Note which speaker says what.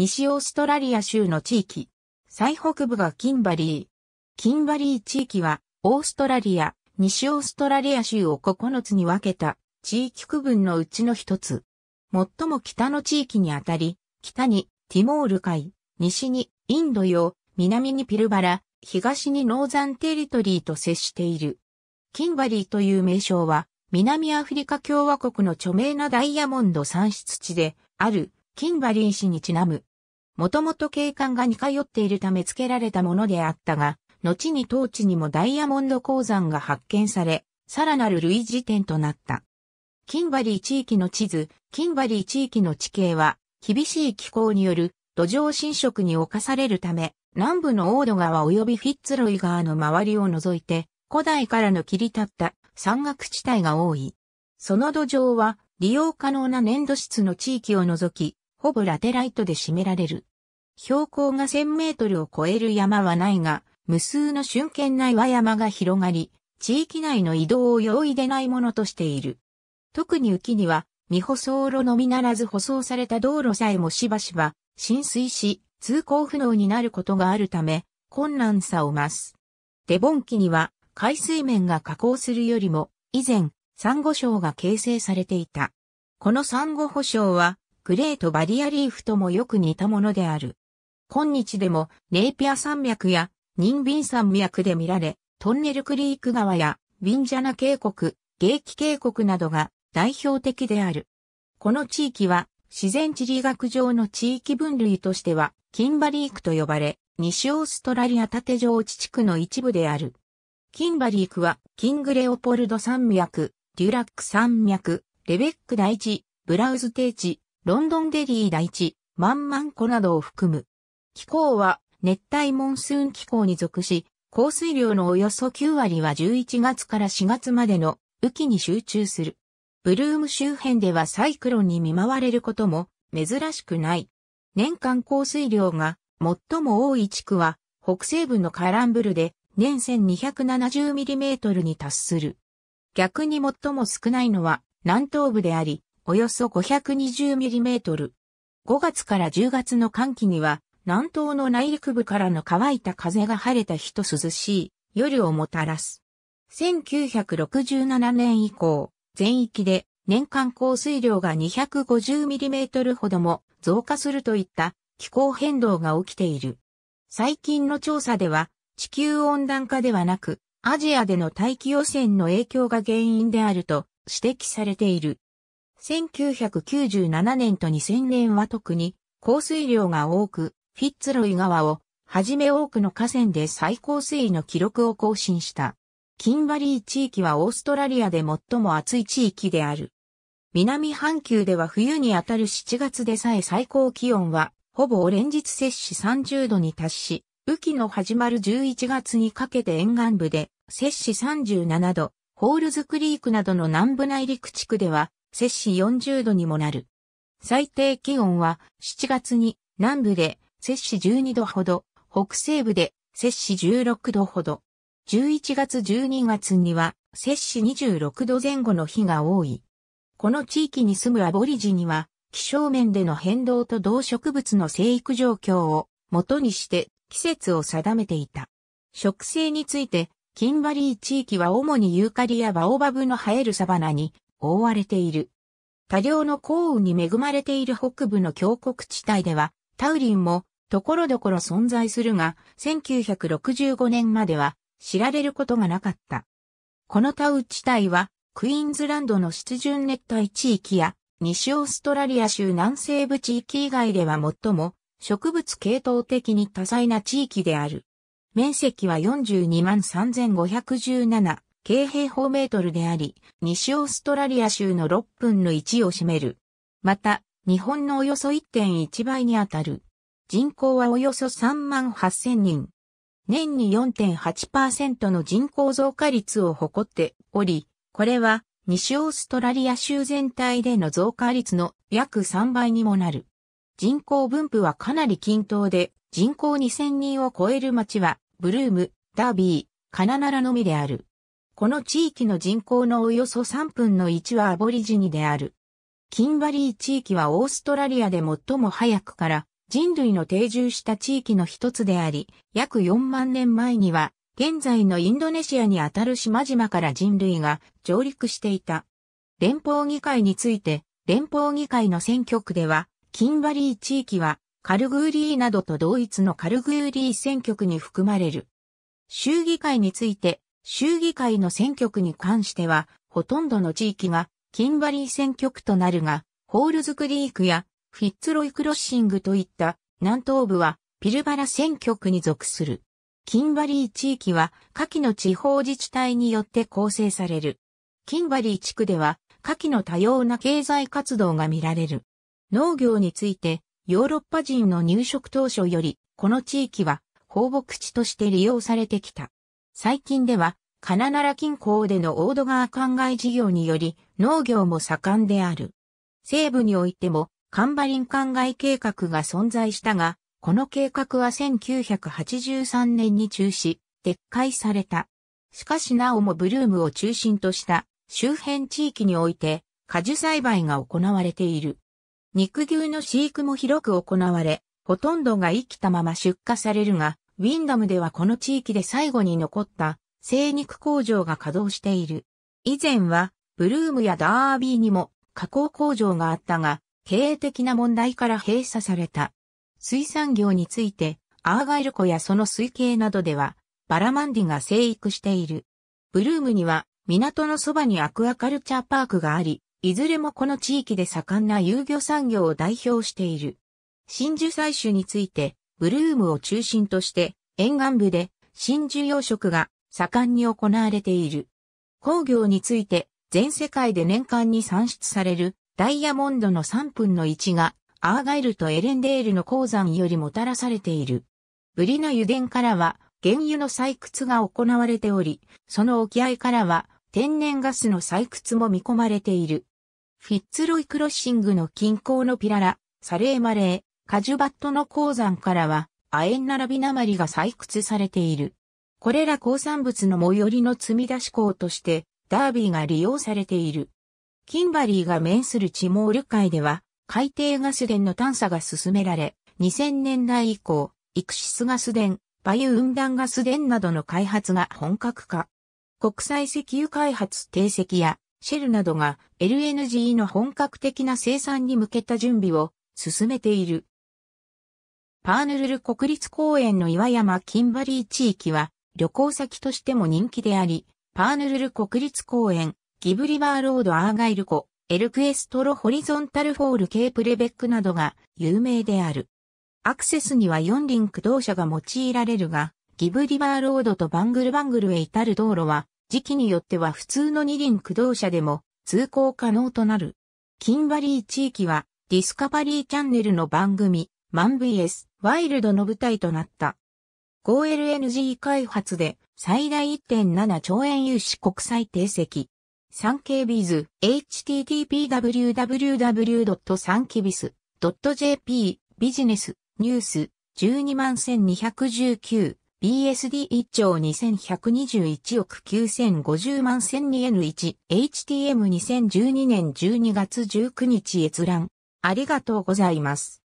Speaker 1: 西オーストラリア州の地域。最北部がキンバリー。キンバリー地域は、オーストラリア、西オーストラリア州を9つに分けた地域区分のうちの一つ。最も北の地域にあたり、北にティモール海、西にインド洋、南にピルバラ、東にノーザンテリトリーと接している。キンバリーという名称は、南アフリカ共和国の著名なダイヤモンド産出地であるキンバリー市にちなむもともと景観が似通っているため付けられたものであったが、後に当地にもダイヤモンド鉱山が発見され、さらなる類似点となった。キンバリー地域の地図、キンバリー地域の地形は、厳しい気候による土壌侵食に侵されるため、南部のオード川及びフィッツロイ川の周りを除いて、古代からの切り立った山岳地帯が多い。その土壌は、利用可能な粘土質の地域を除き、ほぼラテライトで占められる。標高が1000メートルを超える山はないが、無数の瞬間内は山が広がり、地域内の移動を容易でないものとしている。特に浮には、未舗装路のみならず舗装された道路さえもしばしば浸水し、通行不能になることがあるため、困難さを増す。デボン期には、海水面が下降するよりも、以前、珊瑚礁が形成されていた。この珊瑚保礁は、グレートバリアリーフともよく似たものである。今日でもネイピア山脈やニンビン山脈で見られ、トンネルクリーク川やビンジャナ渓谷、ゲーキ渓谷などが代表的である。この地域は自然地理学上の地域分類としてはキンバリークと呼ばれ、西オーストラリア縦上地地区の一部である。キンバリークはキングレオポルド山脈、デュラック山脈、レベック大地、ブラウズ低地、ロンドンデリー大地、マンマン湖などを含む。気候は熱帯モンスーン気候に属し、降水量のおよそ9割は11月から4月までの雨季に集中する。ブルーム周辺ではサイクロンに見舞われることも珍しくない。年間降水量が最も多い地区は北西部のカランブルで年 1270mm に達する。逆に最も少ないのは南東部であり、およそ 520mm。5月から10月の寒気には、南東の内陸部からの乾いた風が晴れた日と涼しい夜をもたらす。1967年以降、全域で年間降水量が 250mm ほども増加するといった気候変動が起きている。最近の調査では、地球温暖化ではなく、アジアでの大気汚染の影響が原因であると指摘されている。1997年と2000年は特に降水量が多く、フィッツロイ川をはじめ多くの河川で最高水位の記録を更新した。キンバリー地域はオーストラリアで最も暑い地域である。南半球では冬にあたる7月でさえ最高気温は、ほぼ連日摂氏30度に達し、雨季の始まる11月にかけて沿岸部で摂氏37度、ホールズクリークなどの南部内陸地区では摂氏40度にもなる。最低気温は7月に南部で摂氏12度ほど、北西部で摂氏16度ほど。11月12月には摂氏26度前後の日が多い。この地域に住むアボリジには、気象面での変動と動植物の生育状況を元にして季節を定めていた。植生について、キンバリー地域は主にユーカリやバオバブの生えるサバナに覆われている。多量の降雨に恵まれている北部の峡谷地帯では、タウリンもところどころ存在するが、1965年までは知られることがなかった。このタウ地帯は、クイーンズランドの湿潤熱帯地域や、西オーストラリア州南西部地域以外では最も植物系統的に多彩な地域である。面積は42万3517京平方メートルであり、西オーストラリア州の6分の1を占める。また、日本のおよそ1.1倍にあたる。人口はおよそ3万8000人。年に4.8%の人口増加率を誇っており、これは西オーストラリア州全体での増加率の約3倍にもなる。人口分布はかなり均等で、人口2000人を超える町は、ブルーム、ダービー、カナナラのみである。この地域の人口のおよそ3分の1はアボリジニである。キンバリー地域はオーストラリアで最も早くから人類の定住した地域の一つであり、約4万年前には現在のインドネシアにあたる島々から人類が上陸していた。連邦議会について、連邦議会の選挙区では、キンバリー地域はカルグーリーなどと同一のカルグーリー選挙区に含まれる。州議会について、州議会の選挙区に関しては、ほとんどの地域がキンバリー選挙区となるが、ホールズクリークやフィッツロイクロッシングといった南東部はピルバラ選挙区に属する。キンバリー地域は下記の地方自治体によって構成される。キンバリー地区では下記の多様な経済活動が見られる。農業についてヨーロッパ人の入植当初よりこの地域は放牧地として利用されてきた。最近では、金奈良近郊での大戸川灌漑事業により、農業も盛んである。西部においても、カンバリン灌漑計画が存在したが、この計画は1983年に中止、撤回された。しかしなおもブルームを中心とした周辺地域において果樹栽培が行われている。肉牛の飼育も広く行われ、ほとんどが生きたまま出荷されるが、ウィンダムではこの地域で最後に残った生肉工場が稼働している。以前はブルームやダービーにも加工工場があったが、経営的な問題から閉鎖された。水産業について、アーガイル湖やその水系などでは、バラマンディが生育している。ブルームには、港のそばにアクアカルチャーパークがあり、いずれもこの地域で盛んな遊漁産業を代表している。真珠採取について、ブルームを中心として沿岸部で真珠養殖が盛んに行われている。工業について全世界で年間に産出されるダイヤモンドの3分の1がアーガイルとエレンデールの鉱山よりもたらされている。ブリナ油田からは原油の採掘が行われており、その沖合からは天然ガスの採掘も見込まれている。フィッツロイクロッシングの近郊のピララ、サレーマレー、カジュバットの鉱山からは、亜鉛並び鉛が採掘されている。これら鉱産物の最寄りの積み出し港として、ダービーが利用されている。キンバリーが面するチモール海では、海底ガス田の探査が進められ、2000年代以降、イクシスガス田、バユウンダンガス田などの開発が本格化。国際石油開発定石やシェルなどが LNG の本格的な生産に向けた準備を進めている。パーヌルル国立公園の岩山キンバリー地域は旅行先としても人気であり、パーヌルル国立公園、ギブリバーロードアーガイル湖、エルクエストロホリゾンタルフォールケープレベックなどが有名である。アクセスには4輪駆動車が用いられるが、ギブリバーロードとバングルバングルへ至る道路は、時期によっては普通の2輪駆動車でも通行可能となる。キンバリー地域はディスカバリーチャンネルの番組、マン VS ワイルドの舞台となった。5LNG 開発で最大1.7兆円融資国際定石。産経ビズ http://www.sankibis.jp ビジネスニュース12万1219 BSD1 兆2121億9050万 1002N1 HTM2012 年12月19日閲覧ありがとうございます。